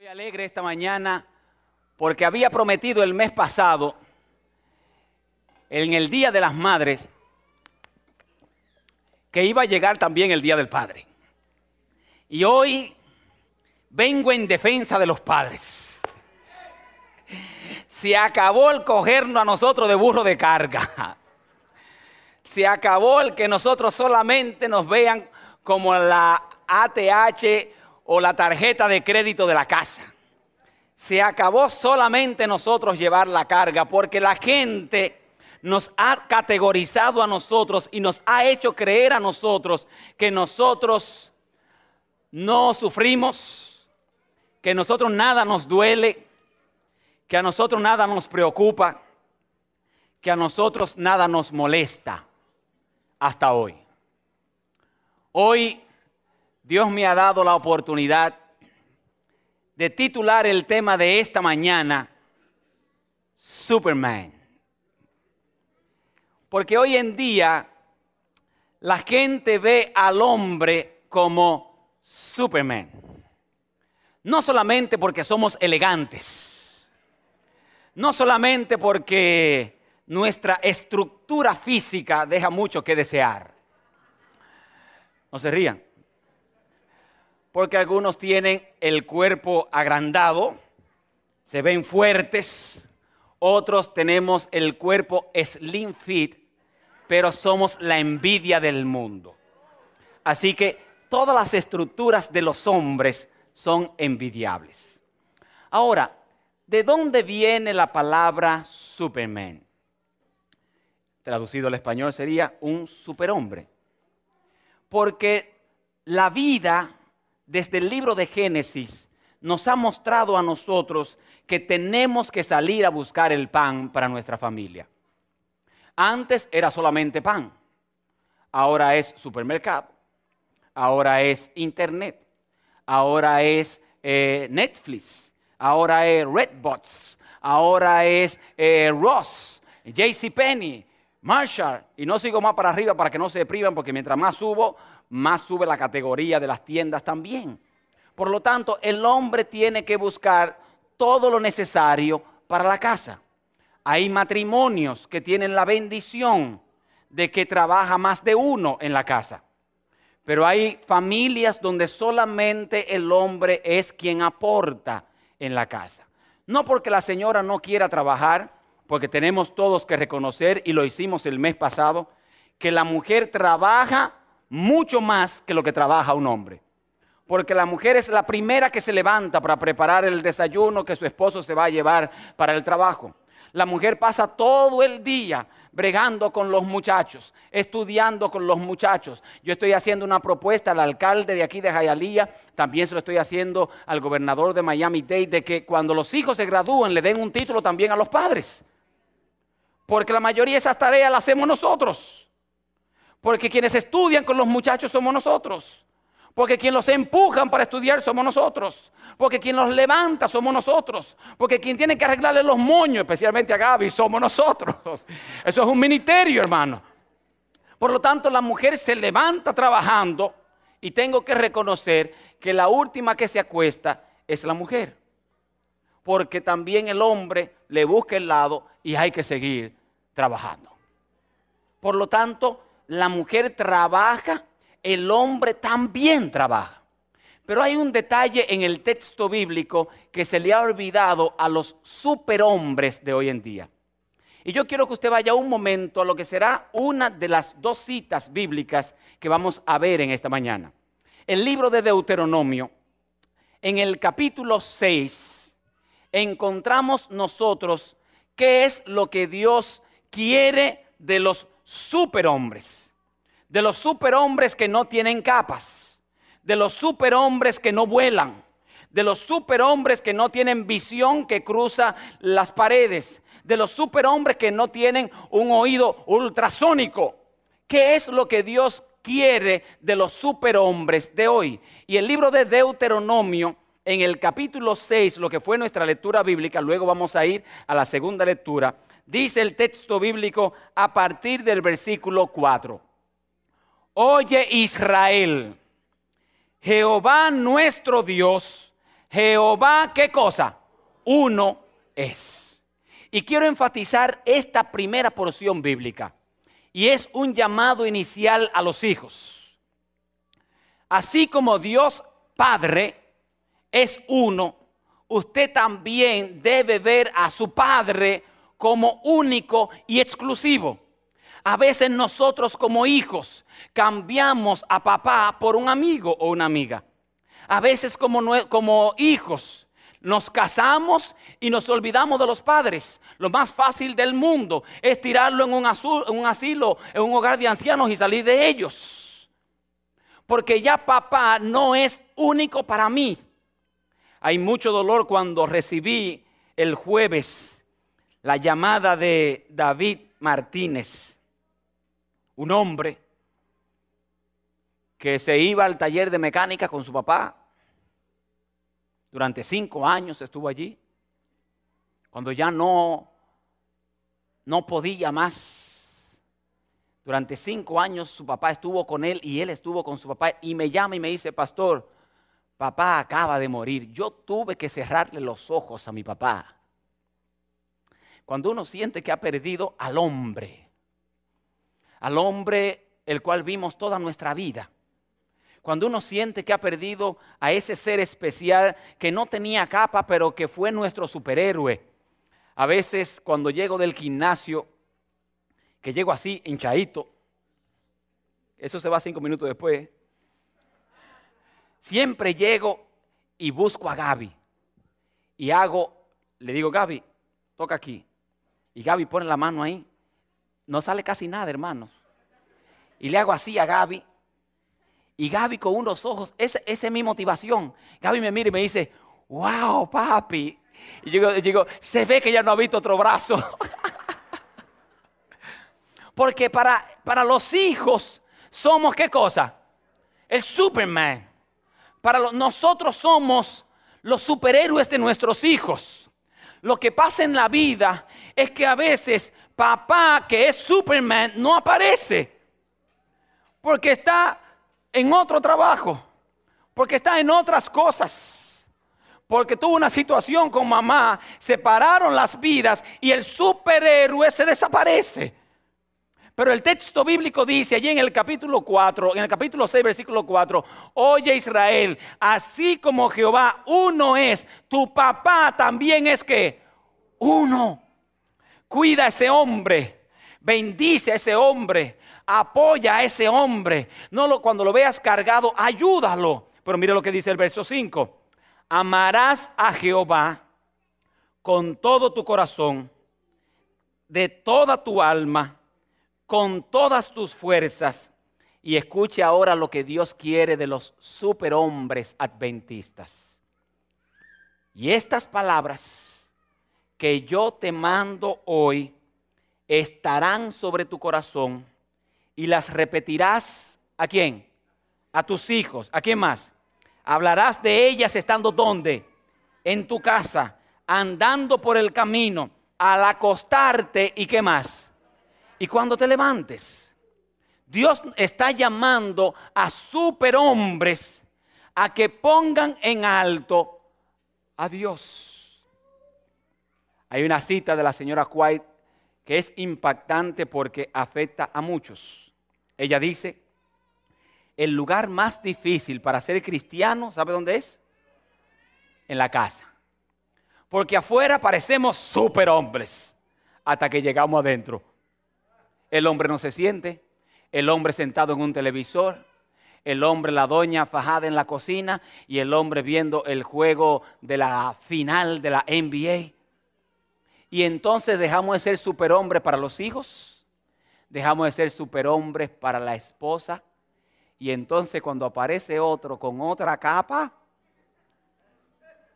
Estoy alegre esta mañana porque había prometido el mes pasado, en el Día de las Madres, que iba a llegar también el Día del Padre. Y hoy vengo en defensa de los padres. Se acabó el cogernos a nosotros de burro de carga. Se acabó el que nosotros solamente nos vean como la ATH o la tarjeta de crédito de la casa. Se acabó solamente nosotros llevar la carga porque la gente nos ha categorizado a nosotros y nos ha hecho creer a nosotros que nosotros no sufrimos, que a nosotros nada nos duele, que a nosotros nada nos preocupa, que a nosotros nada nos molesta hasta hoy. Hoy Dios me ha dado la oportunidad de titular el tema de esta mañana, Superman. Porque hoy en día la gente ve al hombre como Superman. No solamente porque somos elegantes, no solamente porque nuestra estructura física deja mucho que desear. No se rían porque algunos tienen el cuerpo agrandado, se ven fuertes, otros tenemos el cuerpo slim fit, pero somos la envidia del mundo. Así que todas las estructuras de los hombres son envidiables. Ahora, ¿de dónde viene la palabra Superman? Traducido al español sería un superhombre. Porque la vida desde el libro de Génesis nos ha mostrado a nosotros que tenemos que salir a buscar el pan para nuestra familia. Antes era solamente pan, ahora es supermercado, ahora es internet, ahora es eh, Netflix, ahora es Redbots, ahora es eh, Ross, Ross, JCPenney, Marshall, y no sigo más para arriba para que no se deprivan porque mientras más subo, más sube la categoría de las tiendas también. Por lo tanto, el hombre tiene que buscar todo lo necesario para la casa. Hay matrimonios que tienen la bendición de que trabaja más de uno en la casa. Pero hay familias donde solamente el hombre es quien aporta en la casa. No porque la señora no quiera trabajar, porque tenemos todos que reconocer, y lo hicimos el mes pasado, que la mujer trabaja mucho más que lo que trabaja un hombre. Porque la mujer es la primera que se levanta para preparar el desayuno que su esposo se va a llevar para el trabajo. La mujer pasa todo el día bregando con los muchachos, estudiando con los muchachos. Yo estoy haciendo una propuesta al alcalde de aquí de Jayalía, también se lo estoy haciendo al gobernador de Miami Dade, de que cuando los hijos se gradúen le den un título también a los padres. Porque la mayoría de esas tareas las hacemos nosotros. Porque quienes estudian con los muchachos somos nosotros. Porque quien los empujan para estudiar somos nosotros. Porque quien los levanta somos nosotros. Porque quien tiene que arreglarle los moños, especialmente a Gaby, somos nosotros. Eso es un ministerio, hermano. Por lo tanto, la mujer se levanta trabajando y tengo que reconocer que la última que se acuesta es la mujer. Porque también el hombre le busca el lado y hay que seguir trabajando. Por lo tanto, la mujer trabaja, el hombre también trabaja. Pero hay un detalle en el texto bíblico que se le ha olvidado a los superhombres de hoy en día. Y yo quiero que usted vaya un momento a lo que será una de las dos citas bíblicas que vamos a ver en esta mañana. El libro de Deuteronomio, en el capítulo 6, encontramos nosotros qué es lo que Dios quiere de los superhombres, de los superhombres que no tienen capas, de los superhombres que no vuelan, de los superhombres que no tienen visión que cruza las paredes, de los superhombres que no tienen un oído ultrasónico. ¿Qué es lo que Dios quiere de los superhombres de hoy? Y el libro de Deuteronomio, en el capítulo 6, lo que fue nuestra lectura bíblica, luego vamos a ir a la segunda lectura, dice el texto bíblico a partir del versículo 4. Oye Israel, Jehová nuestro Dios, Jehová qué cosa? Uno es. Y quiero enfatizar esta primera porción bíblica. Y es un llamado inicial a los hijos. Así como Dios Padre es uno, usted también debe ver a su Padre como único y exclusivo. A veces nosotros como hijos cambiamos a papá por un amigo o una amiga. A veces como, como hijos nos casamos y nos olvidamos de los padres. Lo más fácil del mundo es tirarlo en un, en un asilo, en un hogar de ancianos y salir de ellos. Porque ya papá no es único para mí. Hay mucho dolor cuando recibí el jueves la llamada de David Martínez, un hombre que se iba al taller de mecánica con su papá. Durante cinco años estuvo allí. Cuando ya no, no podía más. Durante cinco años su papá estuvo con él y él estuvo con su papá. Y me llama y me dice, pastor, papá acaba de morir. Yo tuve que cerrarle los ojos a mi papá cuando uno siente que ha perdido al hombre, al hombre el cual vimos toda nuestra vida. Cuando uno siente que ha perdido a ese ser especial que no tenía capa, pero que fue nuestro superhéroe. A veces cuando llego del gimnasio, que llego así, hinchadito, eso se va cinco minutos después, ¿eh? siempre llego y busco a Gaby. Y hago, le digo, Gaby, toca aquí. Y Gaby pone la mano ahí. No sale casi nada, hermanos. Y le hago así a Gaby. Y Gaby con unos ojos, esa, es mi motivación. Gaby me mira y me dice, wow, papi. Y yo digo, se ve que ya no ha visto otro brazo. Porque para, para los hijos somos qué cosa? El Superman. Para nosotros somos los superhéroes de nuestros hijos. Lo que pasa en la vida es que a veces papá, que es Superman, no aparece. Porque está en otro trabajo. Porque está en otras cosas. Porque tuvo una situación con mamá. Separaron las vidas y el superhéroe se desaparece. Pero el texto bíblico dice allí en el capítulo 4, en el capítulo 6, versículo 4, oye Israel, así como Jehová uno es, tu papá también es que uno cuida a ese hombre, bendice a ese hombre, apoya a ese hombre. No lo, cuando lo veas cargado, ayúdalo. Pero mire lo que dice el verso 5. Amarás a Jehová con todo tu corazón, de toda tu alma, con todas tus fuerzas. Y escuche ahora lo que Dios quiere de los superhombres adventistas. Y estas palabras que yo te mando hoy estarán sobre tu corazón y las repetirás a quién? A tus hijos. ¿A quién más? Hablarás de ellas estando donde? En tu casa, andando por el camino, al acostarte y qué más. Y cuando te levantes, Dios está llamando a superhombres a que pongan en alto a Dios. Hay una cita de la señora White que es impactante porque afecta a muchos. Ella dice, el lugar más difícil para ser cristiano, ¿sabe dónde es? En la casa. Porque afuera parecemos superhombres hasta que llegamos adentro. El hombre no se siente, el hombre sentado en un televisor, el hombre, la doña fajada en la cocina y el hombre viendo el juego de la final de la NBA y entonces dejamos de ser superhombres para los hijos, dejamos de ser superhombres para la esposa. Y entonces cuando aparece otro con otra capa,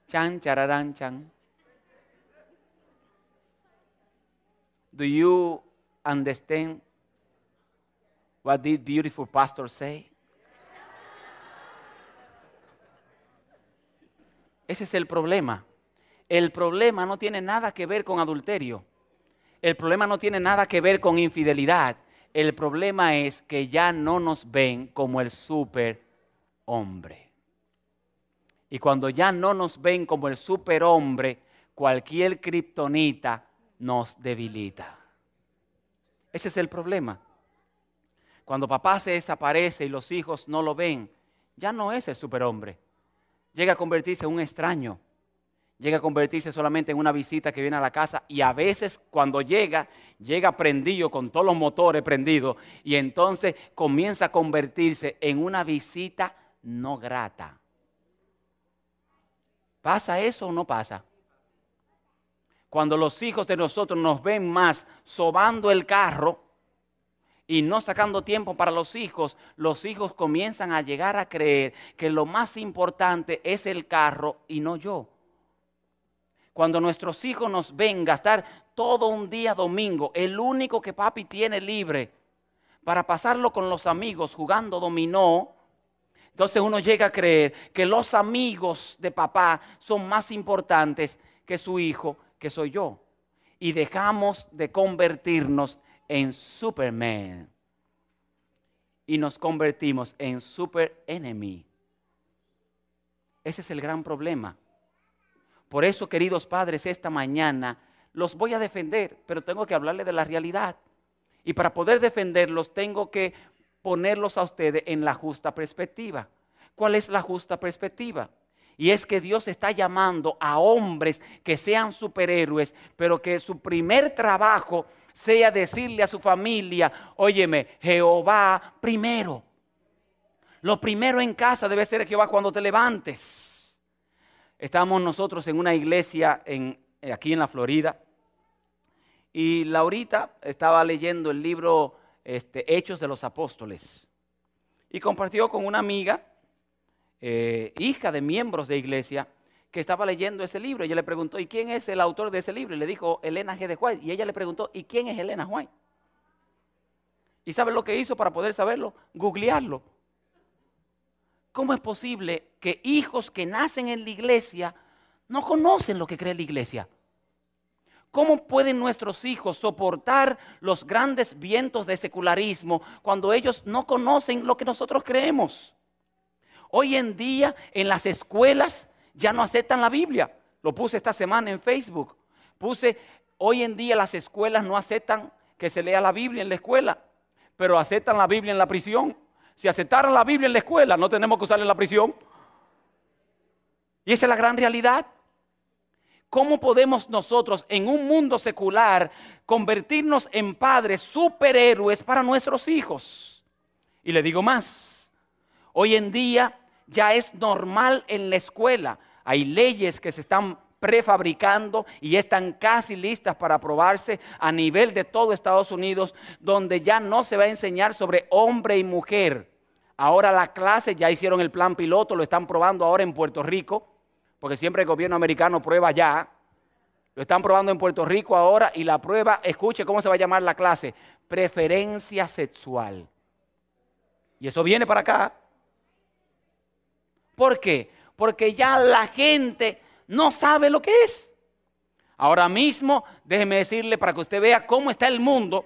chan, chararán, chan. Do you understand what this beautiful pastor say? Ese es el problema. El problema no tiene nada que ver con adulterio. El problema no tiene nada que ver con infidelidad. El problema es que ya no nos ven como el superhombre. Y cuando ya no nos ven como el superhombre, cualquier kriptonita nos debilita. Ese es el problema. Cuando papá se desaparece y los hijos no lo ven, ya no es el superhombre. Llega a convertirse en un extraño, llega a convertirse solamente en una visita que viene a la casa y a veces cuando llega, llega prendido con todos los motores prendidos y entonces comienza a convertirse en una visita no grata. ¿Pasa eso o no pasa? Cuando los hijos de nosotros nos ven más sobando el carro y no sacando tiempo para los hijos, los hijos comienzan a llegar a creer que lo más importante es el carro y no yo. Cuando nuestros hijos nos ven gastar todo un día domingo, el único que papi tiene libre, para pasarlo con los amigos jugando dominó, entonces uno llega a creer que los amigos de papá son más importantes que su hijo, que soy yo. Y dejamos de convertirnos en Superman. Y nos convertimos en super enemy. Ese es el gran problema. Por eso, queridos padres, esta mañana los voy a defender, pero tengo que hablarles de la realidad. Y para poder defenderlos, tengo que ponerlos a ustedes en la justa perspectiva. ¿Cuál es la justa perspectiva? Y es que Dios está llamando a hombres que sean superhéroes, pero que su primer trabajo sea decirle a su familia, óyeme, Jehová primero. Lo primero en casa debe ser Jehová cuando te levantes. Estábamos nosotros en una iglesia en, aquí en la Florida y Laurita estaba leyendo el libro este, Hechos de los Apóstoles y compartió con una amiga, eh, hija de miembros de iglesia, que estaba leyendo ese libro. Ella le preguntó, ¿y quién es el autor de ese libro? Y le dijo, Elena G. de White. Y ella le preguntó, ¿y quién es Elena White? ¿Y sabe lo que hizo para poder saberlo? Googlearlo. ¿cómo es posible que hijos que nacen en la iglesia no conocen lo que cree la iglesia? ¿Cómo pueden nuestros hijos soportar los grandes vientos de secularismo cuando ellos no conocen lo que nosotros creemos? Hoy en día en las escuelas ya no aceptan la Biblia. Lo puse esta semana en Facebook. Puse, hoy en día las escuelas no aceptan que se lea la Biblia en la escuela, pero aceptan la Biblia en la prisión. Si aceptaran la Biblia en la escuela, no tenemos que usarla en la prisión. Y esa es la gran realidad. ¿Cómo podemos nosotros en un mundo secular convertirnos en padres superhéroes para nuestros hijos? Y le digo más, hoy en día ya es normal en la escuela, hay leyes que se están prefabricando y están casi listas para aprobarse a nivel de todo Estados Unidos, donde ya no se va a enseñar sobre hombre y mujer, Ahora las clases ya hicieron el plan piloto, lo están probando ahora en Puerto Rico, porque siempre el gobierno americano prueba ya. Lo están probando en Puerto Rico ahora y la prueba, escuche cómo se va a llamar la clase, preferencia sexual. Y eso viene para acá. ¿Por qué? Porque ya la gente no sabe lo que es. Ahora mismo, déjeme decirle para que usted vea cómo está el mundo.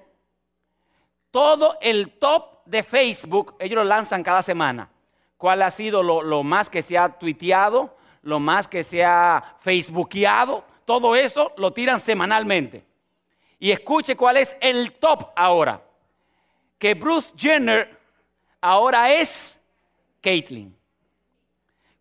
Todo el top de Facebook, ellos lo lanzan cada semana. ¿Cuál ha sido lo, más que se ha tuiteado? ¿Lo más que se ha facebookeado? Todo eso lo tiran semanalmente. Y escuche cuál es el top ahora. Que Bruce Jenner ahora es Caitlyn.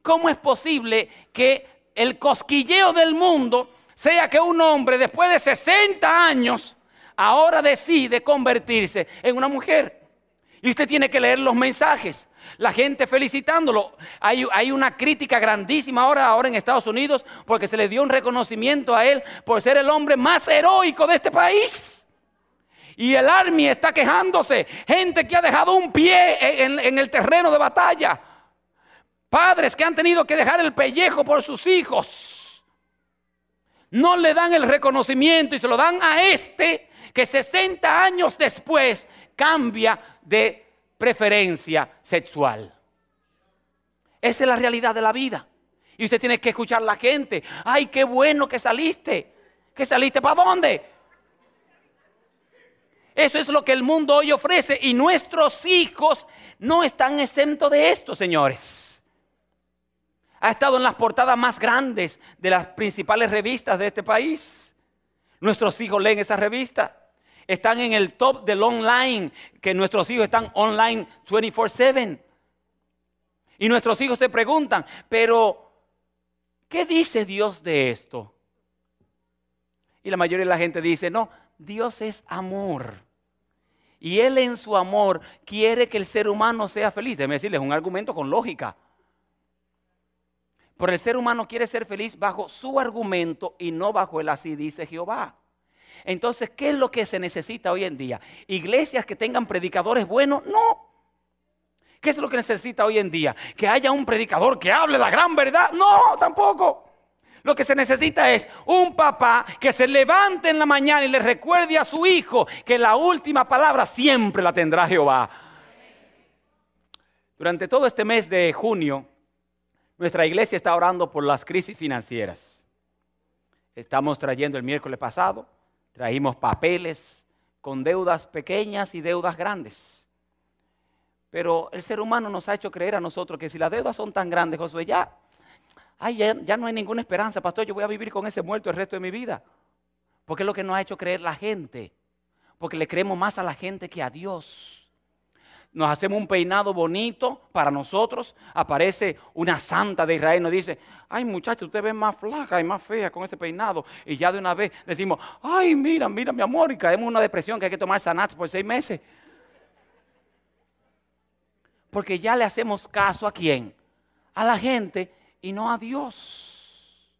¿Cómo es posible que el cosquilleo del mundo sea que un hombre después de 60 años ahora decide convertirse en una mujer? Y usted tiene que leer los mensajes. La gente felicitándolo. Hay, una crítica grandísima ahora, ahora en Estados Unidos porque se le dio un reconocimiento a él por ser el hombre más heroico de este país. Y el Army está quejándose. Gente que ha dejado un pie en, en el terreno de batalla. Padres que han tenido que dejar el pellejo por sus hijos. No le dan el reconocimiento y se lo dan a este que 60 años después cambia de preferencia sexual. Esa es la realidad de la vida. Y usted tiene que escuchar a la gente. Ay, qué bueno que saliste. ¿Que saliste para dónde? Eso es lo que el mundo hoy ofrece. Y nuestros hijos no están exentos de esto, señores. Ha estado en las portadas más grandes de las principales revistas de este país. Nuestros hijos leen esas revistas están en el top del online, que nuestros hijos están online 24/7. Y nuestros hijos se preguntan, pero ¿qué dice Dios de esto? Y la mayoría de la gente dice, no, Dios es amor. Y Él en su amor quiere que el ser humano sea feliz. Déjeme decirles un argumento con lógica. Pero el ser humano quiere ser feliz bajo su argumento y no bajo el así dice Jehová. Entonces, ¿qué es lo que se necesita hoy en día? ¿Iglesias que tengan predicadores buenos? No. ¿Qué es lo que necesita hoy en día? ¿Que haya un predicador que hable la gran verdad? No, tampoco. Lo que se necesita es un papá que se levante en la mañana y le recuerde a su hijo que la última palabra siempre la tendrá Jehová. Durante todo este mes de junio, nuestra iglesia está orando por las crisis financieras. Estamos trayendo el miércoles pasado Traímos papeles con deudas pequeñas y deudas grandes. Pero el ser humano nos ha hecho creer a nosotros que si las deudas son tan grandes, Josué, ya, ay, ya, ya no hay ninguna esperanza, pastor, yo voy a vivir con ese muerto el resto de mi vida. Porque es lo que nos ha hecho creer la gente. Porque le creemos más a la gente que a Dios nos hacemos un peinado bonito para nosotros, aparece una santa de Israel y nos dice, ay muchachos, usted ve más flaca y más fea con ese peinado. Y ya de una vez decimos, ay mira, mira mi amor, y caemos en una depresión que hay que tomar Sanat por seis meses. Porque ya le hacemos caso a quién? A la gente y no a Dios.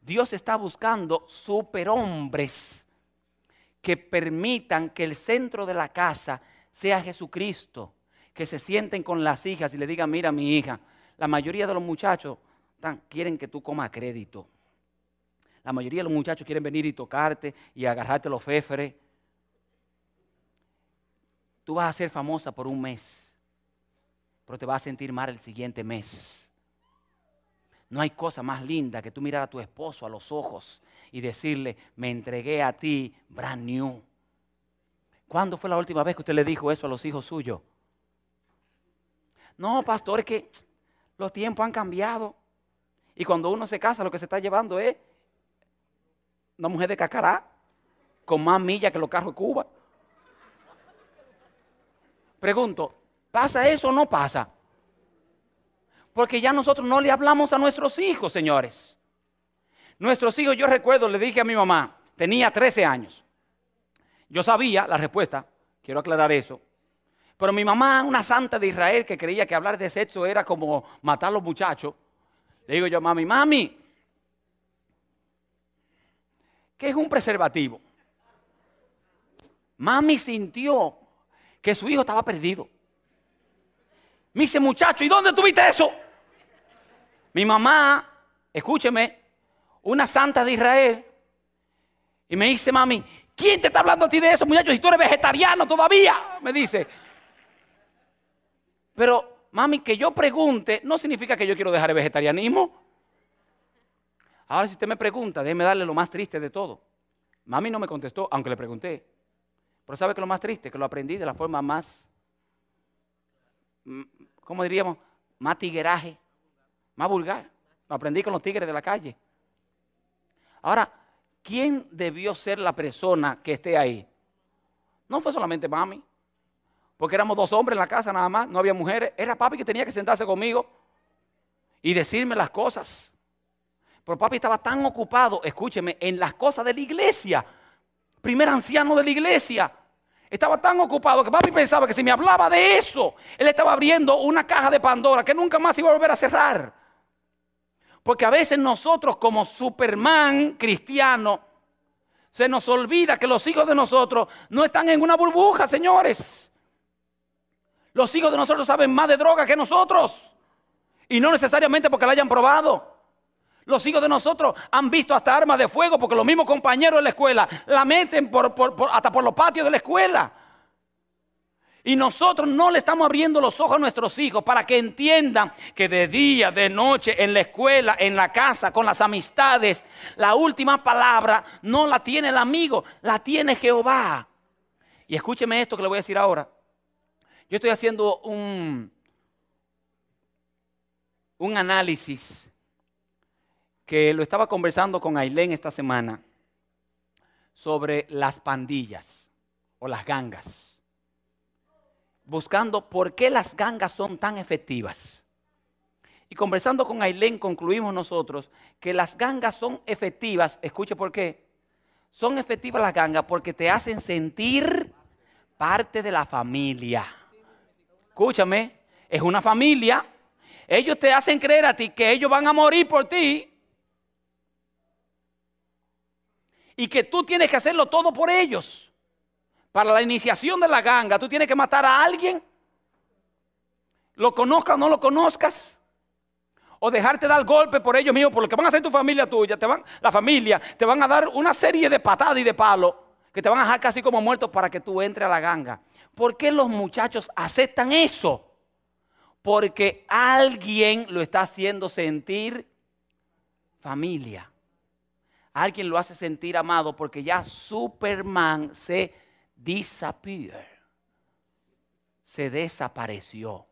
Dios está buscando superhombres que permitan que el centro de la casa sea Jesucristo, que se sienten con las hijas y le digan, mira mi hija, la mayoría de los muchachos quieren que tú comas crédito. La mayoría de los muchachos quieren venir y tocarte y agarrarte los fefres Tú vas a ser famosa por un mes, pero te vas a sentir mal el siguiente mes. No hay cosa más linda que tú mirar a tu esposo a los ojos y decirle, me entregué a ti, brand new. ¿Cuándo fue la última vez que usted le dijo eso a los hijos suyos? No, pastor, es que los tiempos han cambiado. Y cuando uno se casa, lo que se está llevando es una mujer de cacará con más millas que los carros de Cuba. Pregunto, ¿pasa eso o no pasa? Porque ya nosotros no le hablamos a nuestros hijos, señores. Nuestros hijos, yo recuerdo, le dije a mi mamá, tenía 13 años. Yo sabía la respuesta, quiero aclarar eso. Pero mi mamá, una santa de Israel que creía que hablar de sexo era como matar a los muchachos, le digo yo, mami, mami, ¿qué es un preservativo? Mami sintió que su hijo estaba perdido. Me dice, muchacho, ¿y dónde tuviste eso? Mi mamá, escúcheme, una santa de Israel, y me dice, mami, ¿Quién te está hablando a ti de eso, muchachos? Si tú eres vegetariano todavía, me dice. Pero, mami, que yo pregunte no significa que yo quiero dejar el vegetarianismo. Ahora, si usted me pregunta, déjeme darle lo más triste de todo. Mami no me contestó, aunque le pregunté. Pero ¿sabe que lo más triste? Que lo aprendí de la forma más, mm, ¿cómo diríamos? Más tigueraje, más vulgar. Lo aprendí con los tigres de la calle. Ahora, ¿quién debió ser la persona que esté ahí? No fue solamente mami, porque éramos dos hombres en la casa nada más, no había mujeres, era papi que tenía que sentarse conmigo y decirme las cosas. Pero papi estaba tan ocupado, escúcheme, en las cosas de la iglesia, primer anciano de la iglesia. Estaba tan ocupado que papi pensaba que si me hablaba de eso, él estaba abriendo una caja de Pandora que nunca más iba a volver a cerrar. Porque a veces nosotros como Superman cristiano, se nos olvida que los hijos de nosotros no están en una burbuja, señores. Los hijos de nosotros saben más de droga que nosotros. Y no necesariamente porque la hayan probado. Los hijos de nosotros han visto hasta armas de fuego porque los mismos compañeros de la escuela la meten hasta por los patios de la escuela. Y nosotros no le estamos abriendo los ojos a nuestros hijos para que entiendan que de día, de noche, en la escuela, en la casa, con las amistades, la última palabra no la tiene el amigo, la tiene Jehová. Y escúcheme esto que le voy a decir ahora. Yo estoy haciendo un, un análisis que lo estaba conversando con Ailén esta semana sobre las pandillas o las gangas buscando por qué las gangas son tan efectivas. Y conversando con Ailén concluimos nosotros que las gangas son efectivas, escuche por qué, son efectivas las gangas porque te hacen sentir parte de la familia. Escúchame, es una familia. Ellos te hacen creer a ti que ellos van a morir por ti. Y que tú tienes que hacerlo todo por ellos para la iniciación de la ganga, tú tienes que matar a alguien, lo conozcas o no lo conozcas, o dejarte dar golpe por ellos mismos, por lo que van a hacer tu familia tuya, te van, la familia, te van a dar una serie de patadas y de palos que te van a dejar casi como muerto para que tú entres a la ganga. ¿Por qué los muchachos aceptan eso? Porque alguien lo está haciendo sentir familia. Alguien lo hace sentir amado porque ya Superman se disappear. Se desapareció.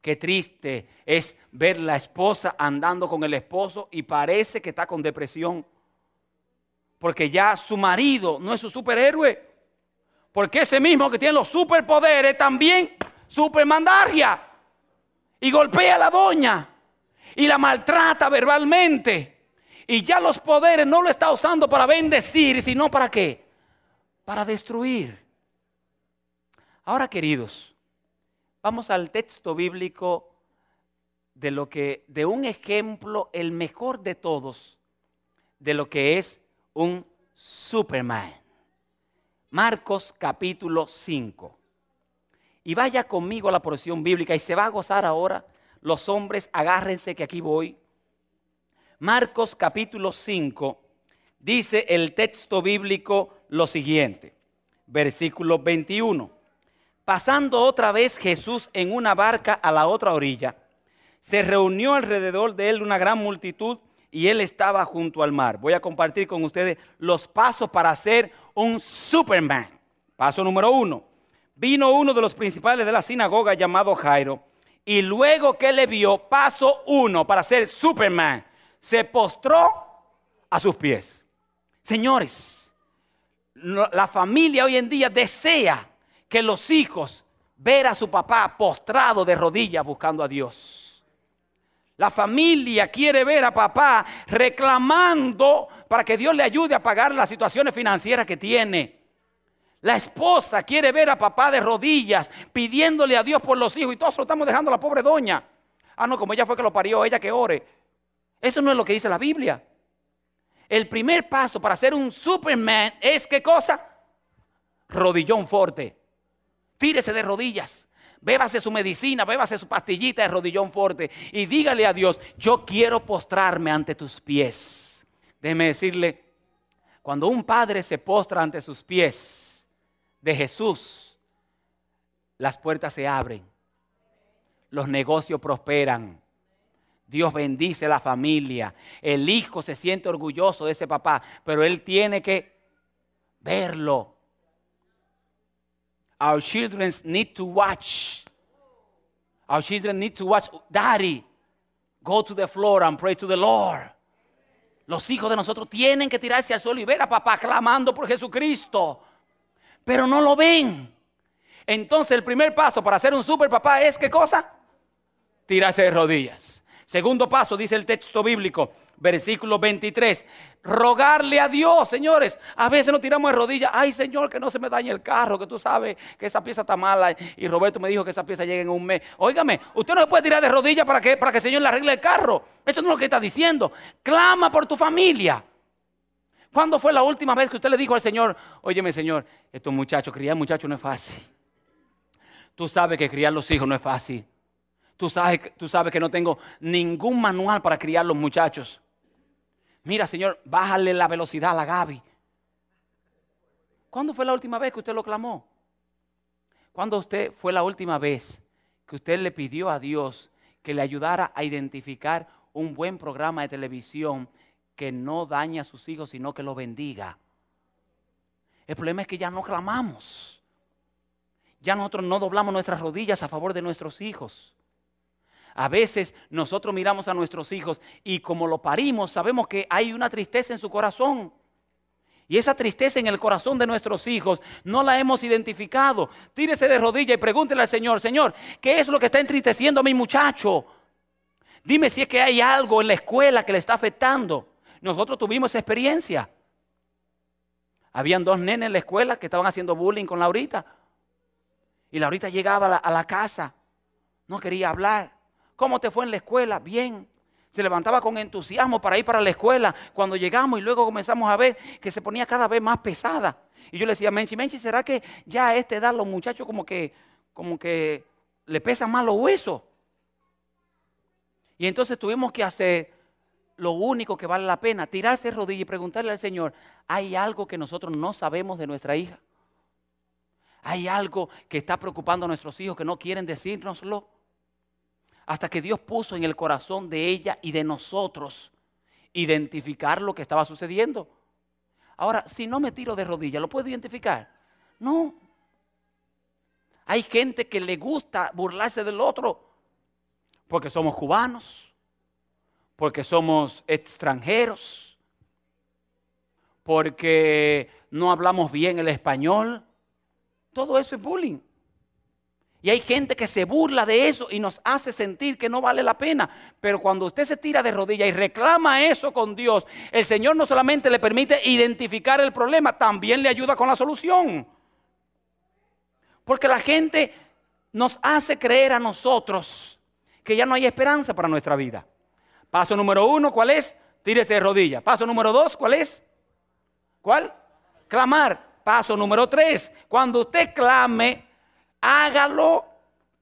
Qué triste es ver la esposa andando con el esposo y parece que está con depresión. Porque ya su marido no es su superhéroe. Porque ese mismo que tiene los superpoderes también supermandaria. Y golpea a la doña. Y la maltrata verbalmente. Y ya los poderes no lo está usando para bendecir, sino para qué? para destruir. Ahora, queridos, vamos al texto bíblico de lo que de un ejemplo el mejor de todos de lo que es un Superman. Marcos capítulo 5. Y vaya conmigo a la porción bíblica y se va a gozar ahora los hombres, agárrense que aquí voy. Marcos capítulo 5 dice el texto bíblico lo siguiente. Versículo 21. Pasando otra vez Jesús en una barca a la otra orilla, se reunió alrededor de él una gran multitud y él estaba junto al mar. Voy a compartir con ustedes los pasos para ser un Superman. Paso número uno. Vino uno de los principales de la sinagoga llamado Jairo y luego que le vio, paso uno para ser Superman, se postró a sus pies. Señores, la familia hoy en día desea que los hijos ver a su papá postrado de rodillas buscando a Dios. La familia quiere ver a papá reclamando para que Dios le ayude a pagar las situaciones financieras que tiene. La esposa quiere ver a papá de rodillas pidiéndole a Dios por los hijos y todos lo estamos dejando a la pobre doña. Ah, no, como ella fue que lo parió, ella que ore. Eso no es lo que dice la Biblia. El primer paso para ser un Superman es qué cosa? Rodillón fuerte. Tírese de rodillas. Bébase su medicina, bébase su pastillita de rodillón fuerte y dígale a Dios, yo quiero postrarme ante tus pies. Déjeme decirle, cuando un padre se postra ante sus pies de Jesús, las puertas se abren, los negocios prosperan, Dios bendice la familia. El hijo se siente orgulloso de ese papá, pero él tiene que verlo. Our children need to watch. Our children need to watch. Daddy, go to the floor and pray to the Lord. Los hijos de nosotros tienen que tirarse al suelo y ver a papá clamando por Jesucristo, pero no lo ven. Entonces el primer paso para ser un super papá es qué cosa? Tirarse de rodillas. Segundo paso, dice el texto bíblico, versículo 23. Rogarle a Dios, señores. A veces nos tiramos de rodillas. Ay, Señor, que no se me dañe el carro, que tú sabes que esa pieza está mala. Y Roberto me dijo que esa pieza llegue en un mes. Óigame, usted no se puede tirar de rodillas para que, para que el Señor le arregle el carro. Eso no es lo que está diciendo. Clama por tu familia. ¿Cuándo fue la última vez que usted le dijo al Señor, óyeme Señor, estos muchachos, criar muchachos no es fácil. Tú sabes que criar los hijos no es fácil. Tú sabes, tú que no tengo ningún manual para criar los muchachos. Mira, Señor, bájale la velocidad a la Gaby. ¿Cuándo fue la última vez que usted lo clamó? ¿Cuándo usted fue la última vez que usted le pidió a Dios que le ayudara a identificar un buen programa de televisión que no daña a sus hijos, sino que los bendiga? El problema es que ya no clamamos. Ya nosotros no doblamos nuestras rodillas a favor de nuestros hijos. A veces nosotros miramos a nuestros hijos y como lo parimos, sabemos que hay una tristeza en su corazón. Y esa tristeza en el corazón de nuestros hijos no la hemos identificado. Tírese de rodilla y pregúntele al Señor, Señor, ¿qué es lo que está entristeciendo a mi muchacho? Dime si es que hay algo en la escuela que le está afectando. Nosotros tuvimos esa experiencia. Habían dos nenes en la escuela que estaban haciendo bullying con Laurita. Y Laurita llegaba a la casa. No quería hablar. ¿Cómo te fue en la escuela? Bien. Se levantaba con entusiasmo para ir para la escuela. Cuando llegamos y luego comenzamos a ver que se ponía cada vez más pesada. Y yo le decía, Menchi, Menchi, ¿será que ya a esta edad los muchachos como que, como que le pesan más los huesos? Y entonces tuvimos que hacer lo único que vale la pena, tirarse rodillas y preguntarle al Señor, ¿hay algo que nosotros no sabemos de nuestra hija? ¿Hay algo que está preocupando a nuestros hijos que no quieren decírnoslo? hasta que Dios puso en el corazón de ella y de nosotros identificar lo que estaba sucediendo. Ahora, si no me tiro de rodillas, ¿lo puedo identificar? No. Hay gente que le gusta burlarse del otro porque somos cubanos, porque somos extranjeros, porque no hablamos bien el español. Todo eso es bullying. Y hay gente que se burla de eso y nos hace sentir que no vale la pena. Pero cuando usted se tira de rodillas y reclama eso con Dios, el Señor no solamente le permite identificar el problema, también le ayuda con la solución. Porque la gente nos hace creer a nosotros que ya no hay esperanza para nuestra vida. Paso número uno, ¿cuál es? Tírese de rodillas. Paso número dos, ¿cuál es? ¿Cuál? Clamar. Paso número tres, cuando usted clame, hágalo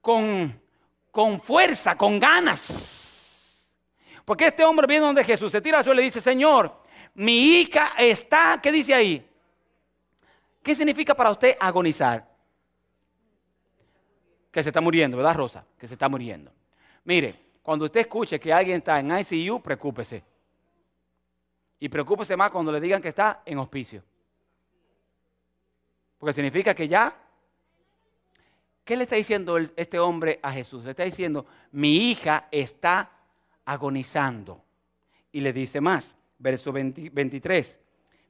con, fuerza, con ganas. Porque este hombre viene donde Jesús se tira al suelo y le dice, Señor, mi hija está, ¿qué dice ahí? ¿Qué significa para usted agonizar? Que se está muriendo, ¿verdad, Rosa? Que se está muriendo. Mire, cuando usted escuche que alguien está en ICU, preocúpese. Y preocúpese más cuando le digan que está en hospicio. Porque significa que ya ¿Qué le está diciendo este hombre a Jesús? Le está diciendo, mi hija está agonizando. Y le dice más, verso 23,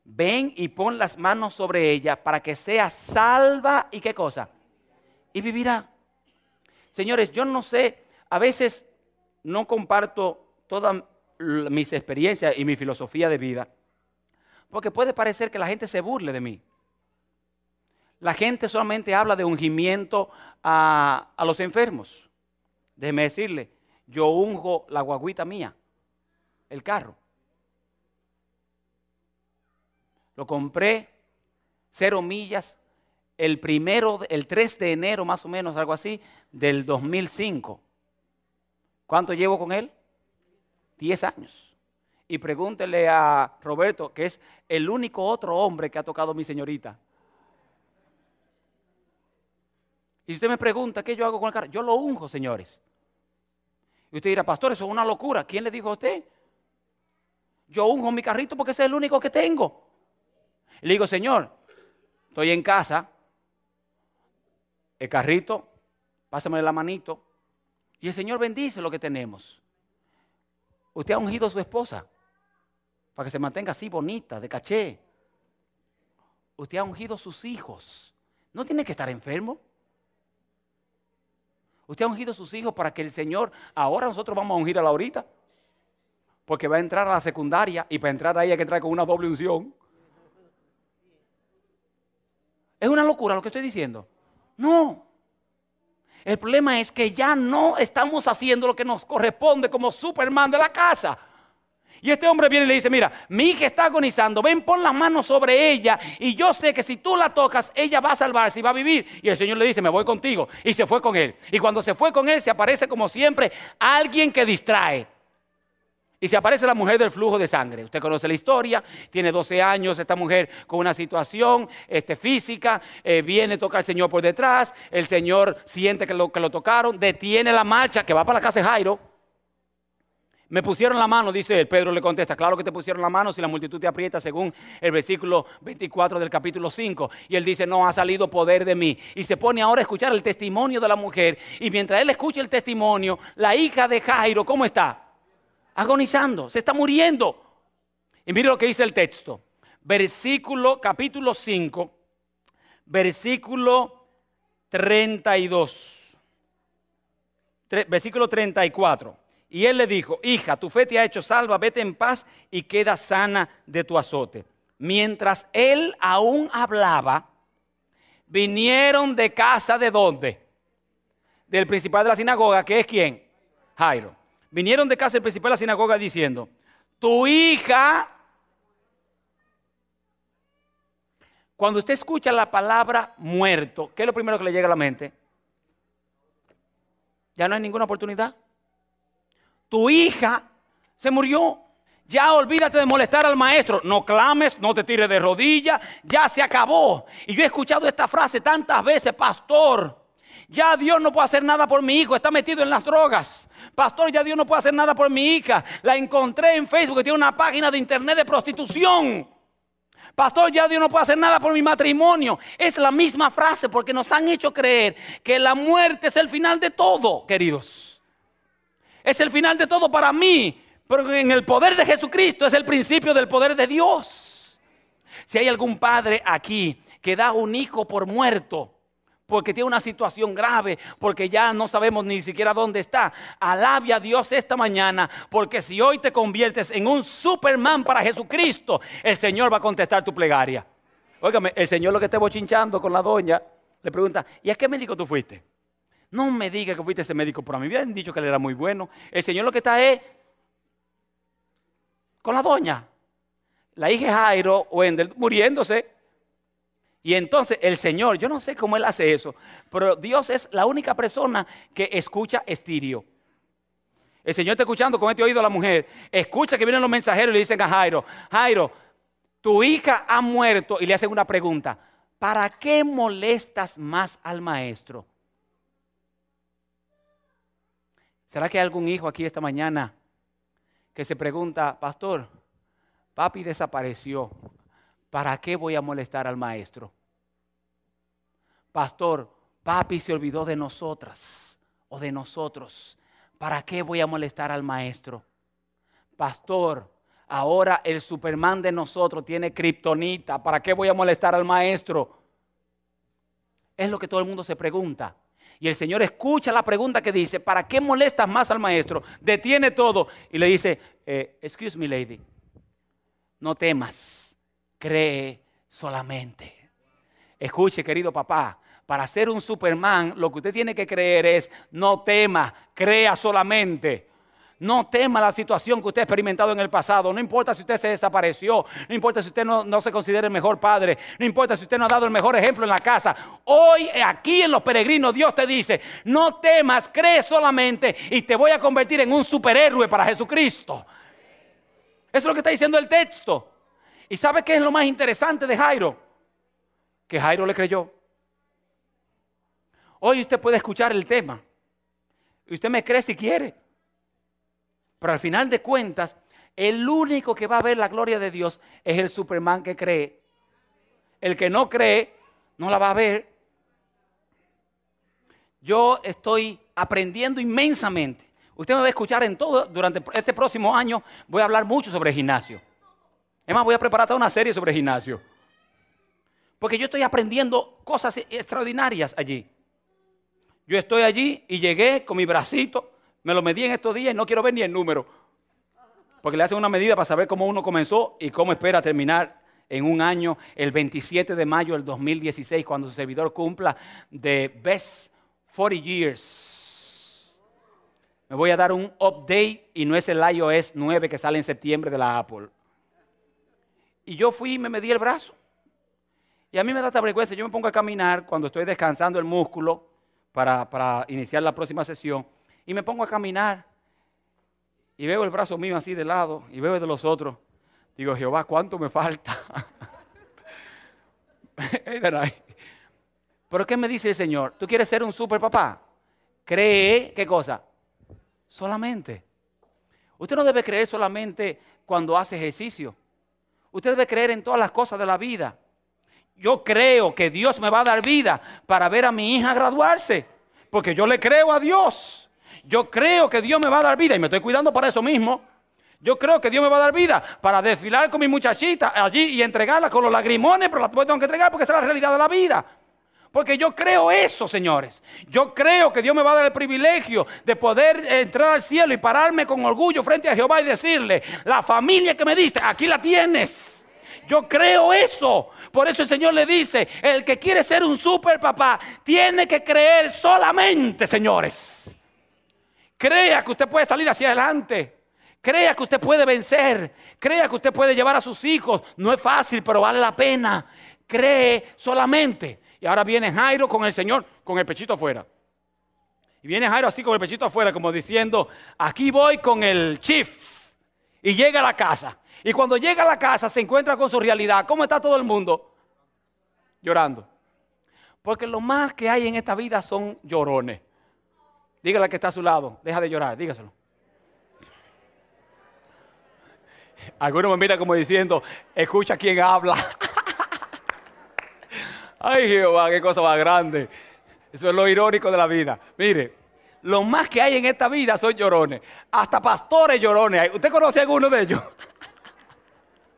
ven y pon las manos sobre ella para que sea salva y qué cosa. Y vivirá. Señores, yo no sé, a veces no comparto todas mis experiencias y mi filosofía de vida, porque puede parecer que la gente se burle de mí. La gente solamente habla de ungimiento a, los enfermos. Déjeme decirle, yo unjo la guaguita mía, el carro. Lo compré cero millas el primero, el 3 de enero más o menos, algo así, del 2005. ¿Cuánto llevo con él? Diez años. Y pregúntele a Roberto, que es el único otro hombre que ha tocado mi señorita. Y usted me pregunta, ¿qué yo hago con el carro? Yo lo unjo, señores. Y usted dirá, pastor, eso es una locura. ¿Quién le dijo a usted? Yo unjo mi carrito porque ese es el único que tengo. le digo, Señor, estoy en casa, el carrito, pásame la manito. Y el Señor bendice lo que tenemos. Usted ha ungido a su esposa para que se mantenga así bonita, de caché. Usted ha ungido a sus hijos. No tiene que estar enfermo. Usted ha ungido a sus hijos para que el Señor, ahora nosotros vamos a ungir a la ahorita. Porque va a entrar a la secundaria y para entrar ahí hay que entrar con una doble unción. Es una locura lo que estoy diciendo. No. El problema es que ya no estamos haciendo lo que nos corresponde como Superman de la casa. Y este hombre viene y le dice, mira, mi hija está agonizando, ven, pon las manos sobre ella y yo sé que si tú la tocas, ella va a salvarse y va a vivir. Y el Señor le dice, me voy contigo. Y se fue con él. Y cuando se fue con él, se aparece como siempre alguien que distrae. Y se aparece la mujer del flujo de sangre. Usted conoce la historia, tiene 12 años, esta mujer con una situación este, física, eh, viene, toca al Señor por detrás, el Señor siente que lo, que lo tocaron, detiene la marcha, que va para la casa de Jairo me pusieron la mano, dice él. Pedro le contesta, claro que te pusieron la mano si la multitud te aprieta, según el versículo 24 del capítulo 5. Y él dice, no ha salido poder de mí. Y se pone ahora a escuchar el testimonio de la mujer. Y mientras él escucha el testimonio, la hija de Jairo, ¿cómo está? Agonizando, se está muriendo. Y mire lo que dice el texto. Versículo, capítulo 5, versículo 32. versículo 34. Y él le dijo, hija, tu fe te ha hecho salva, vete en paz y queda sana de tu azote. Mientras él aún hablaba, vinieron de casa de dónde? Del principal de la sinagoga, que es quién? Jairo. Vinieron de casa del principal de la sinagoga diciendo, tu hija, cuando usted escucha la palabra muerto, ¿qué es lo primero que le llega a la mente? ¿Ya no hay ninguna oportunidad? tu hija se murió. Ya olvídate de molestar al maestro. No clames, no te tires de rodillas. Ya se acabó. Y yo he escuchado esta frase tantas veces, pastor. Ya Dios no puede hacer nada por mi hijo, está metido en las drogas. Pastor, ya Dios no puede hacer nada por mi hija. La encontré en Facebook, que tiene una página de internet de prostitución. Pastor, ya Dios no puede hacer nada por mi matrimonio. Es la misma frase porque nos han hecho creer que la muerte es el final de todo, queridos es el final de todo para mí. Pero en el poder de Jesucristo es el principio del poder de Dios. Si hay algún padre aquí que da un hijo por muerto, porque tiene una situación grave, porque ya no sabemos ni siquiera dónde está. Alabe a Dios esta mañana, porque si hoy te conviertes en un Superman para Jesucristo, el Señor va a contestar tu plegaria. Óigame, el Señor lo que esté bochinchando con la doña, le pregunta, ¿y a qué médico tú fuiste? No me diga que fuiste ese médico, por a mí me habían dicho que él era muy bueno. El Señor lo que está es con la doña. La hija Jairo, Wendell, muriéndose. Y entonces el Señor, yo no sé cómo Él hace eso, pero Dios es la única persona que escucha estirio. El Señor está escuchando con este oído a la mujer. Escucha que vienen los mensajeros y le dicen a Jairo, Jairo, tu hija ha muerto y le hacen una pregunta. ¿Para qué molestas más al maestro? ¿Será que hay algún hijo aquí esta mañana que se pregunta, pastor, papi desapareció, ¿para qué voy a molestar al maestro? Pastor, papi se olvidó de nosotras o de nosotros, ¿para qué voy a molestar al maestro? Pastor, ahora el Superman de nosotros tiene kriptonita, ¿para qué voy a molestar al maestro? Es lo que todo el mundo se pregunta. Y el Señor escucha la pregunta que dice, ¿para qué molestas más al maestro? Detiene todo y le dice, eh, excuse me lady, no temas, cree solamente. Escuche, querido papá, para ser un Superman, lo que usted tiene que creer es, no temas, crea solamente. No tema la situación que usted ha experimentado en el pasado. No importa si usted se desapareció. No importa si usted no, se considera el mejor padre. No importa si usted no ha dado el mejor ejemplo en la casa. Hoy eh, aquí en los peregrinos Dios te dice, no temas, cree solamente y te voy a convertir en un superhéroe para Jesucristo. Eso es lo que está diciendo el texto. ¿Y sabe qué es lo más interesante de Jairo? Que Jairo le creyó. Hoy usted puede escuchar el tema. Y usted me cree si quiere. Pero al final de cuentas, el único que va a ver la gloria de Dios es el Superman que cree. El que no cree, no la va a ver. Yo estoy aprendiendo inmensamente. Usted me va a escuchar en todo, durante este próximo año voy a hablar mucho sobre gimnasio. Es más, voy a preparar toda una serie sobre gimnasio. Porque yo estoy aprendiendo cosas extraordinarias allí. Yo estoy allí y llegué con mi bracito me lo medí en estos días y no quiero ver ni el número. Porque le hacen una medida para saber cómo uno comenzó y cómo espera terminar en un año, el 27 de mayo del 2016, cuando su servidor cumpla de Best 40 Years. Me voy a dar un update y no es el iOS 9 que sale en septiembre de la Apple. Y yo fui y me medí el brazo. Y a mí me da esta vergüenza. Yo me pongo a caminar cuando estoy descansando el músculo para, para iniciar la próxima sesión y me pongo a caminar y veo el brazo mío así de lado y veo de los otros. Digo, Jehová, ¿cuánto me falta? Pero ¿qué me dice el Señor? ¿Tú quieres ser un super papá? Cree, ¿qué cosa? Solamente. Usted no debe creer solamente cuando hace ejercicio. Usted debe creer en todas las cosas de la vida. Yo creo que Dios me va a dar vida para ver a mi hija graduarse, porque yo le creo a Dios. Yo creo que Dios me va a dar vida y me estoy cuidando para eso mismo. Yo creo que Dios me va a dar vida para desfilar con mi muchachita allí y entregarla con los lagrimones, pero la tengo que entregar porque esa es la realidad de la vida. Porque yo creo eso, señores. Yo creo que Dios me va a dar el privilegio de poder entrar al cielo y pararme con orgullo frente a Jehová y decirle, la familia que me diste, aquí la tienes. Yo creo eso. Por eso el Señor le dice, el que quiere ser un super papá, tiene que creer solamente, señores. Crea que usted puede salir hacia adelante. Crea que usted puede vencer. Crea que usted puede llevar a sus hijos. No es fácil, pero vale la pena. Cree solamente. Y ahora viene Jairo con el Señor, con el pechito afuera. Y viene Jairo así con el pechito afuera, como diciendo, aquí voy con el chief. Y llega a la casa. Y cuando llega a la casa se encuentra con su realidad. ¿Cómo está todo el mundo? Llorando. Porque lo más que hay en esta vida son llorones. Dígale que está a su lado, deja de llorar, dígaselo. Algunos me miran como diciendo, escucha quien habla. Ay Jehová, qué cosa más grande. Eso es lo irónico de la vida. Mire, lo más que hay en esta vida son llorones. Hasta pastores llorones ¿Usted conoce a alguno de ellos?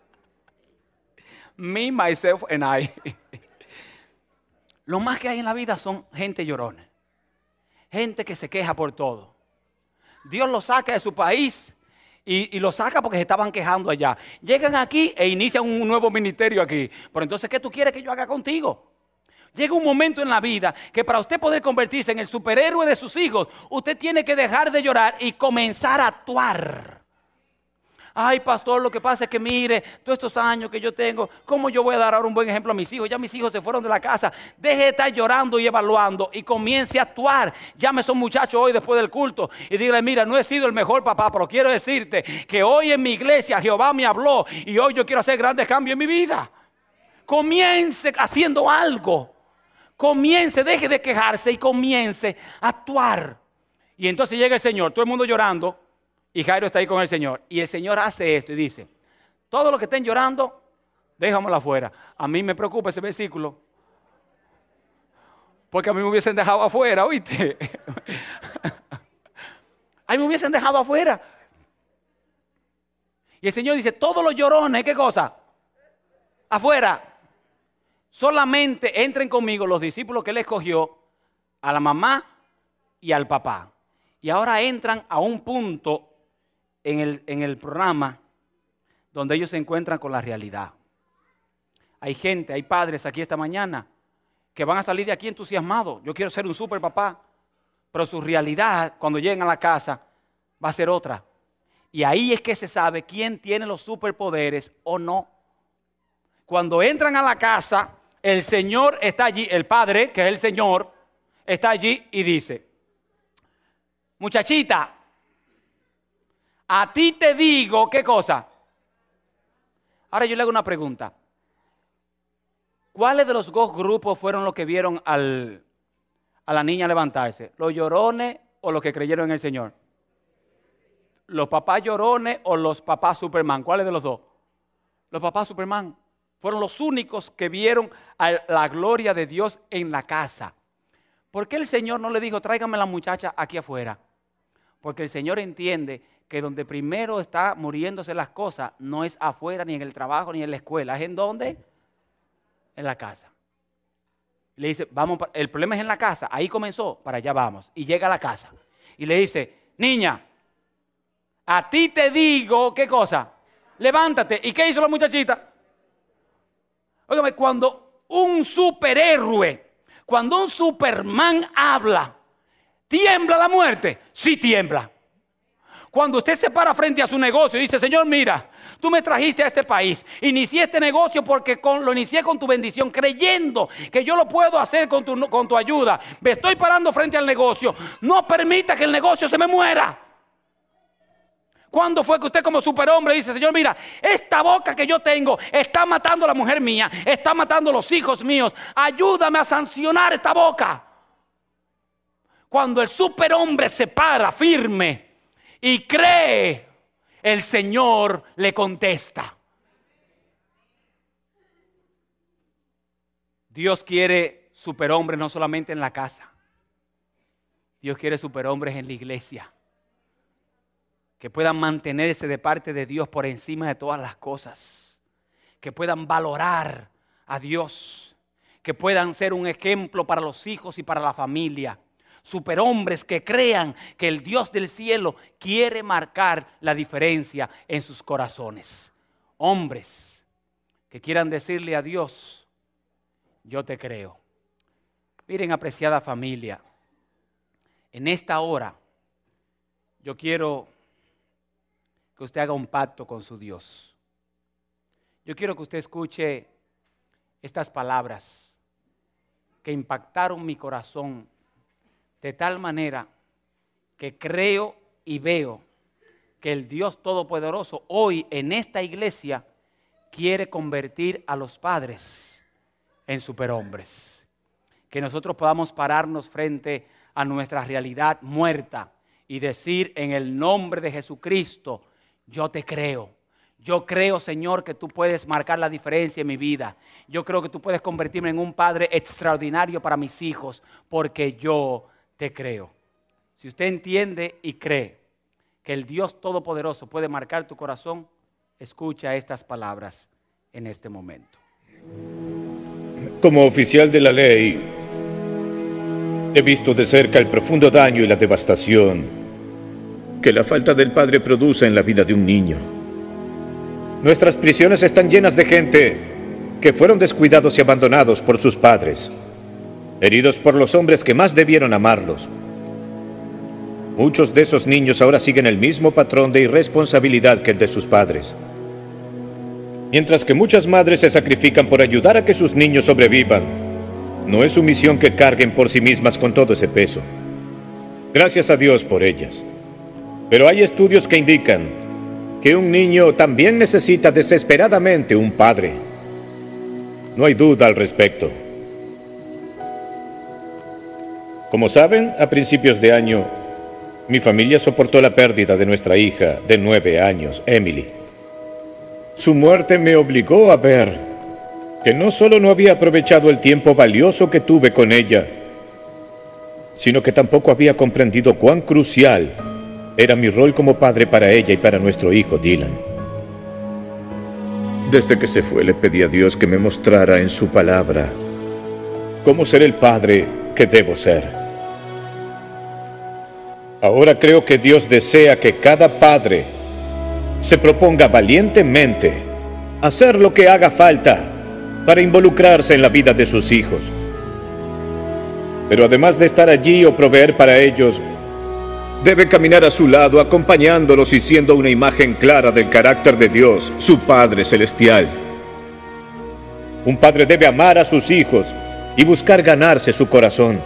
Me, myself and I. lo más que hay en la vida son gente llorones gente que se queja por todo. Dios los saca de su país y, y los saca porque se estaban quejando allá. Llegan aquí e inician un nuevo ministerio aquí. Pero entonces, ¿qué tú quieres que yo haga contigo? Llega un momento en la vida que para usted poder convertirse en el superhéroe de sus hijos, usted tiene que dejar de llorar y comenzar a actuar ay pastor, lo que pasa es que mire, todos estos años que yo tengo, ¿cómo yo voy a dar ahora un buen ejemplo a mis hijos? Ya mis hijos se fueron de la casa, deje de estar llorando y evaluando y comience a actuar. Llame a esos muchachos hoy después del culto y dígale, mira, no he sido el mejor papá, pero quiero decirte que hoy en mi iglesia Jehová me habló y hoy yo quiero hacer grandes cambios en mi vida. Comience haciendo algo. Comience, deje de quejarse y comience a actuar. Y entonces llega el Señor, todo el mundo llorando. Y Jairo está ahí con el Señor. Y el Señor hace esto y dice, todos los que estén llorando, déjamelo afuera. A mí me preocupa ese versículo. Porque a mí me hubiesen dejado afuera, ¿oíste? a mí me hubiesen dejado afuera. Y el Señor dice, todos los llorones, ¿qué cosa? Afuera. Solamente entren conmigo los discípulos que él escogió, a la mamá y al papá. Y ahora entran a un punto en el, programa donde ellos se encuentran con la realidad. Hay gente, hay padres aquí esta mañana que van a salir de aquí entusiasmados. Yo quiero ser un super papá, pero su realidad cuando lleguen a la casa va a ser otra. Y ahí es que se sabe quién tiene los superpoderes o no. Cuando entran a la casa, el Señor está allí, el Padre, que es el Señor, está allí y dice, muchachita, a ti te digo, ¿qué cosa? Ahora yo le hago una pregunta. ¿Cuáles de los dos grupos fueron los que vieron a la niña levantarse? ¿Los llorones o los que creyeron en el Señor? ¿Los papás llorones o los papás Superman? ¿Cuáles de los dos? Los papás Superman fueron los únicos que vieron a la gloria de Dios en la casa. ¿Por qué el Señor no le dijo, tráigame la muchacha aquí afuera? Porque el Señor entiende que donde primero está muriéndose las cosas no es afuera, ni en el trabajo, ni en la escuela. ¿Es en dónde? En la casa. Le dice, vamos, el problema es en la casa. Ahí comenzó, para allá vamos. Y llega a la casa. Y le dice, niña, a ti te digo, ¿qué cosa? Levántate. ¿Y qué hizo la muchachita? Óigame, cuando un superhéroe, cuando un Superman habla, ¿tiembla la muerte? Sí tiembla. Cuando usted se para frente a su negocio y dice, Señor, mira, tú me trajiste a este país, inicié este negocio porque lo inicié con tu bendición, creyendo que yo lo puedo hacer con tu, con tu ayuda. Me estoy parando frente al negocio. No permita que el negocio se me muera. ¿Cuándo fue que usted como superhombre dice, Señor, mira, esta boca que yo tengo está matando a la mujer mía, está matando a los hijos míos, ayúdame a sancionar esta boca? Cuando el superhombre se para firme y cree, el Señor le contesta. Dios quiere superhombres no solamente en la casa. Dios quiere superhombres en la iglesia. Que puedan mantenerse de parte de Dios por encima de todas las cosas. Que puedan valorar a Dios. Que puedan ser un ejemplo para los hijos y para la familia superhombres que crean que el Dios del cielo quiere marcar la diferencia en sus corazones. Hombres que quieran decirle a Dios, yo te creo. Miren, apreciada familia, en esta hora yo quiero que usted haga un pacto con su Dios. Yo quiero que usted escuche estas palabras que impactaron mi corazón de tal manera que creo y veo que el Dios Todopoderoso hoy en esta iglesia quiere convertir a los padres en superhombres. Que nosotros podamos pararnos frente a nuestra realidad muerta y decir en el nombre de Jesucristo, yo te creo. Yo creo, Señor, que tú puedes marcar la diferencia en mi vida. Yo creo que tú puedes convertirme en un padre extraordinario para mis hijos, porque yo te creo. Si usted entiende y cree que el Dios Todopoderoso puede marcar tu corazón, escucha estas palabras en este momento. Como oficial de la ley, he visto de cerca el profundo daño y la devastación que la falta del padre produce en la vida de un niño. Nuestras prisiones están llenas de gente que fueron descuidados y abandonados por sus padres heridos por los hombres que más debieron amarlos. Muchos de esos niños ahora siguen el mismo patrón de irresponsabilidad que el de sus padres. Mientras que muchas madres se sacrifican por ayudar a que sus niños sobrevivan, no es su misión que carguen por sí mismas con todo ese peso. Gracias a Dios por ellas. Pero hay estudios que indican que un niño también necesita desesperadamente un padre. No hay duda al respecto. Como saben, a principios de año, mi familia soportó la pérdida de nuestra hija de nueve años, Emily. Su muerte me obligó a ver que no solo no había aprovechado el tiempo valioso que tuve con ella, sino que tampoco había comprendido cuán crucial era mi rol como padre para ella y para nuestro hijo Dylan. Desde que se fue le pedí a Dios que me mostrara en su palabra cómo ser el padre que debo ser. Ahora creo que Dios desea que cada padre se proponga valientemente hacer lo que haga falta para involucrarse en la vida de sus hijos. Pero además de estar allí o proveer para ellos, debe caminar a su lado acompañándolos y siendo una imagen clara del carácter de Dios, su Padre Celestial. Un padre debe amar a sus hijos y buscar ganarse su corazón.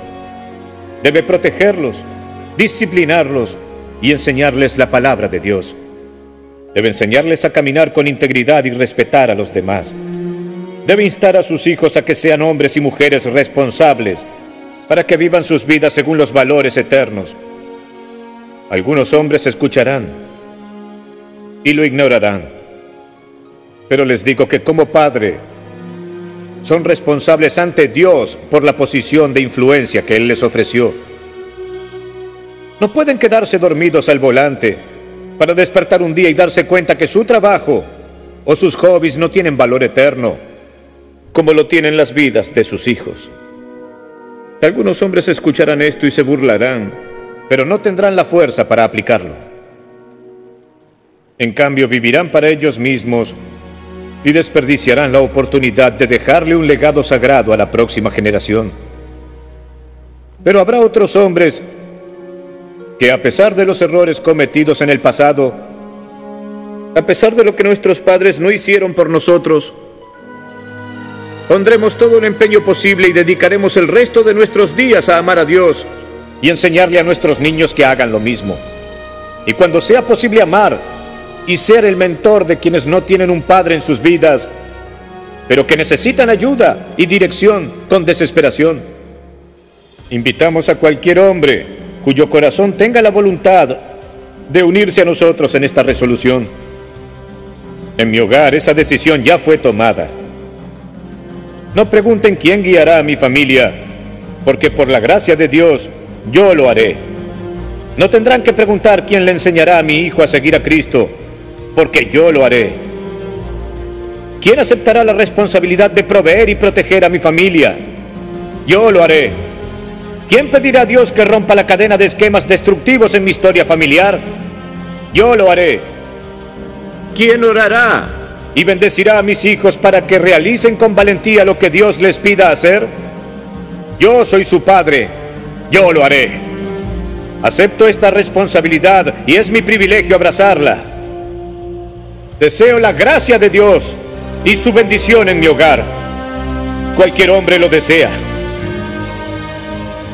Debe protegerlos, disciplinarlos y enseñarles la palabra de Dios. Debe enseñarles a caminar con integridad y respetar a los demás. Debe instar a sus hijos a que sean hombres y mujeres responsables para que vivan sus vidas según los valores eternos. Algunos hombres escucharán y lo ignorarán. Pero les digo que como padre son responsables ante Dios por la posición de influencia que Él les ofreció. No pueden quedarse dormidos al volante para despertar un día y darse cuenta que su trabajo o sus hobbies no tienen valor eterno, como lo tienen las vidas de sus hijos. Algunos hombres escucharán esto y se burlarán, pero no tendrán la fuerza para aplicarlo. En cambio, vivirán para ellos mismos y desperdiciarán la oportunidad de dejarle un legado sagrado a la próxima generación. Pero habrá otros hombres que a pesar de los errores cometidos en el pasado, a pesar de lo que nuestros padres no hicieron por nosotros, pondremos todo el empeño posible y dedicaremos el resto de nuestros días a amar a Dios y enseñarle a nuestros niños que hagan lo mismo. Y cuando sea posible amar, y ser el mentor de quienes no tienen un padre en sus vidas, pero que necesitan ayuda y dirección con desesperación. Invitamos a cualquier hombre cuyo corazón tenga la voluntad de unirse a nosotros en esta resolución. En mi hogar esa decisión ya fue tomada. No pregunten quién guiará a mi familia, porque por la gracia de Dios yo lo haré. No tendrán que preguntar quién le enseñará a mi hijo a seguir a Cristo, porque yo lo haré. ¿Quién aceptará la responsabilidad de proveer y proteger a mi familia? Yo lo haré. ¿Quién pedirá a Dios que rompa la cadena de esquemas destructivos en mi historia familiar? Yo lo haré. ¿Quién orará y bendecirá a mis hijos para que realicen con valentía lo que Dios les pida hacer? Yo soy su padre. Yo lo haré. Acepto esta responsabilidad y es mi privilegio abrazarla. Deseo la gracia de Dios y su bendición en mi hogar. Cualquier hombre lo desea.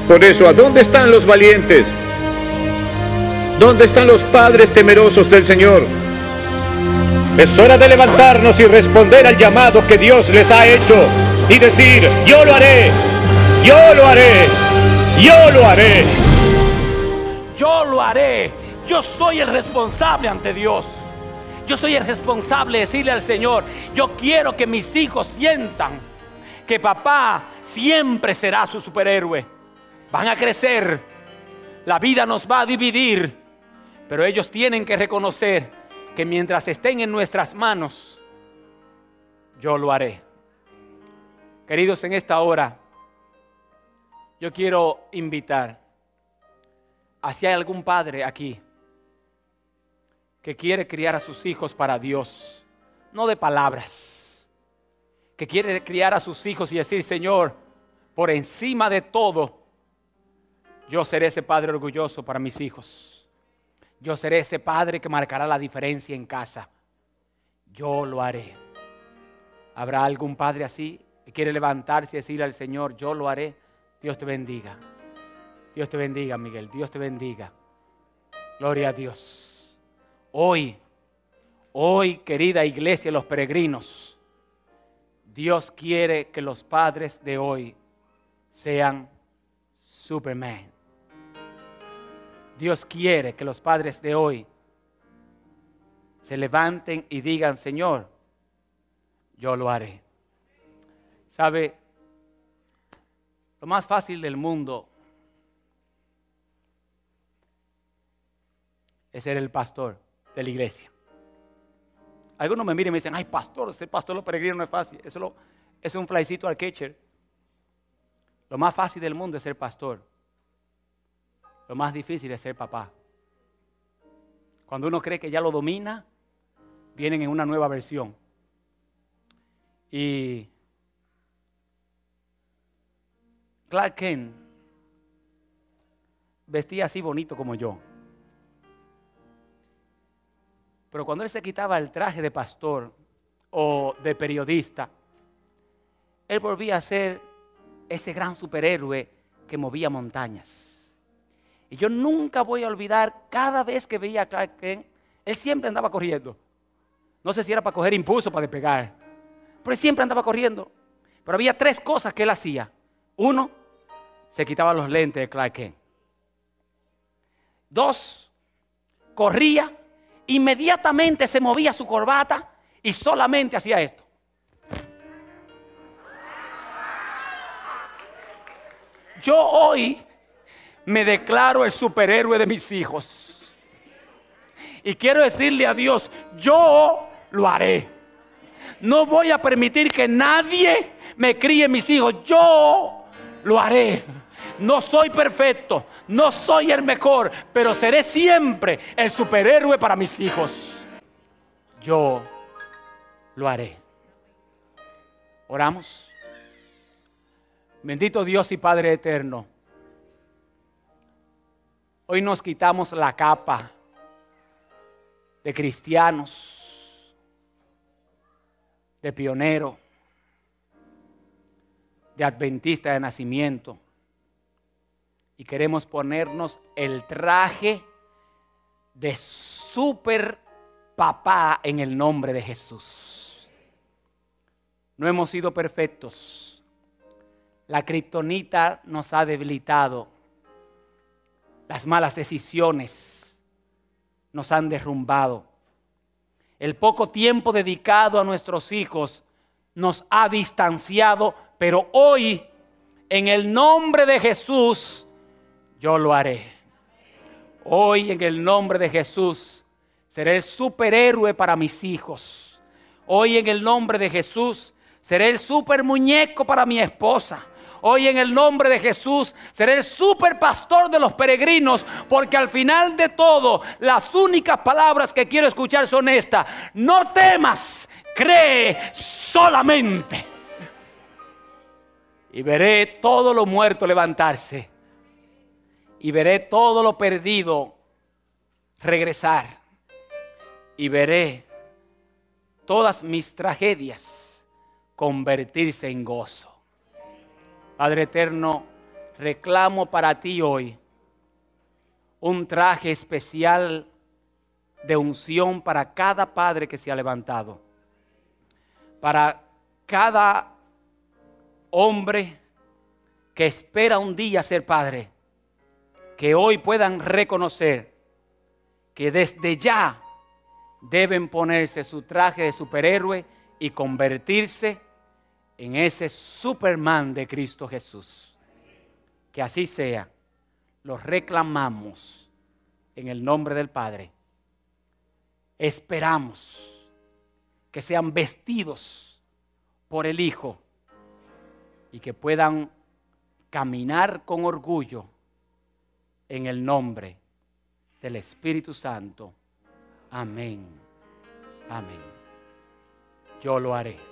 Por eso, ¿a dónde están los valientes? ¿Dónde están los padres temerosos del Señor? Es hora de levantarnos y responder al llamado que Dios les ha hecho y decir, yo lo haré, yo lo haré, yo lo haré. Yo lo haré, yo soy el responsable ante Dios. Yo soy el responsable de decirle al Señor, yo quiero que mis hijos sientan que papá siempre será su superhéroe. Van a crecer, la vida nos va a dividir, pero ellos tienen que reconocer que mientras estén en nuestras manos, yo lo haré. Queridos, en esta hora, yo quiero invitar si hay algún padre aquí que quiere criar a sus hijos para Dios, no de palabras, que quiere criar a sus hijos y decir, Señor, por encima de todo, yo seré ese padre orgulloso para mis hijos. Yo seré ese padre que marcará la diferencia en casa. Yo lo haré. ¿Habrá algún padre así que quiere levantarse y decirle al Señor, yo lo haré? Dios te bendiga. Dios te bendiga, Miguel. Dios te bendiga. Gloria a Dios. Hoy, hoy querida iglesia, los peregrinos, Dios quiere que los padres de hoy sean Superman. Dios quiere que los padres de hoy se levanten y digan, Señor, yo lo haré. ¿Sabe? Lo más fácil del mundo es ser el pastor de la iglesia. Algunos me miran y me dicen, ay pastor, ser pastor los peregrinos no es fácil. Eso es un flycito al catcher. Lo más fácil del mundo es ser pastor. Lo más difícil es ser papá. Cuando uno cree que ya lo domina, vienen en una nueva versión. Y Clark Kent vestía así bonito como yo. Pero cuando él se quitaba el traje de pastor o de periodista, él volvía a ser ese gran superhéroe que movía montañas. Y yo nunca voy a olvidar cada vez que veía a Clark Kent, él siempre andaba corriendo. No sé si era para coger impulso, para despegar, pero él siempre andaba corriendo. Pero había tres cosas que él hacía. Uno, se quitaba los lentes de Clark Kent. Dos, corría inmediatamente se movía su corbata y solamente hacía esto. Yo hoy me declaro el superhéroe de mis hijos. Y quiero decirle a Dios, yo lo haré. No voy a permitir que nadie me críe mis hijos. Yo lo haré. No soy perfecto, no soy el mejor, pero seré siempre el superhéroe para mis hijos. Yo lo haré. Oramos. Bendito Dios y Padre eterno. Hoy nos quitamos la capa de cristianos, de pionero, de adventista de nacimiento y queremos ponernos el traje de super papá en el nombre de Jesús. No hemos sido perfectos. La criptonita nos ha debilitado. Las malas decisiones nos han derrumbado. El poco tiempo dedicado a nuestros hijos nos ha distanciado, pero hoy, en el nombre de Jesús, yo lo haré. Hoy en el nombre de Jesús seré el superhéroe para mis hijos. Hoy en el nombre de Jesús seré el super muñeco para mi esposa. Hoy en el nombre de Jesús seré el super pastor de los peregrinos, porque al final de todo las únicas palabras que quiero escuchar son estas. No temas, cree solamente. Y veré todo lo muerto levantarse y veré todo lo perdido regresar y veré todas mis tragedias convertirse en gozo. Padre eterno, reclamo para ti hoy un traje especial de unción para cada padre que se ha levantado, para cada hombre que espera un día ser padre que hoy puedan reconocer que desde ya deben ponerse su traje de superhéroe y convertirse en ese Superman de Cristo Jesús. Que así sea. Lo reclamamos en el nombre del Padre. Esperamos que sean vestidos por el Hijo y que puedan caminar con orgullo en el nombre del Espíritu Santo. Amén. Amén. Yo lo haré.